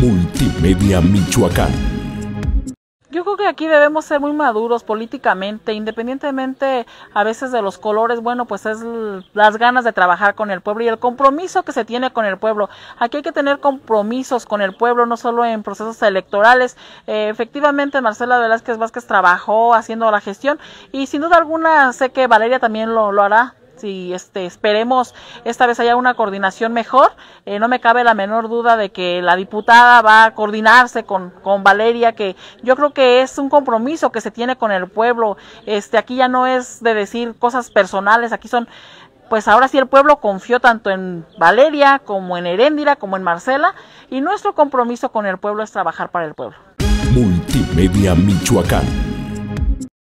Multimedia Michoacán. Yo creo que aquí debemos ser muy maduros políticamente, independientemente a veces de los colores, bueno, pues es las ganas de trabajar con el pueblo y el compromiso que se tiene con el pueblo. Aquí hay que tener compromisos con el pueblo, no solo en procesos electorales. Eh, efectivamente, Marcela Velázquez Vázquez trabajó haciendo la gestión y sin duda alguna sé que Valeria también lo hará y este, esperemos esta vez haya una coordinación mejor. Eh, no me cabe la menor duda de que la diputada va a coordinarse con, Valeria, que yo creo que es un compromiso que se tiene con el pueblo. Este, aquí ya no es de decir cosas personales, aquí son pues ahora sí el pueblo confió tanto en Valeria como en Heréndira como en Marcela y nuestro compromiso con el pueblo es trabajar para el pueblo. Multimedia Michoacán.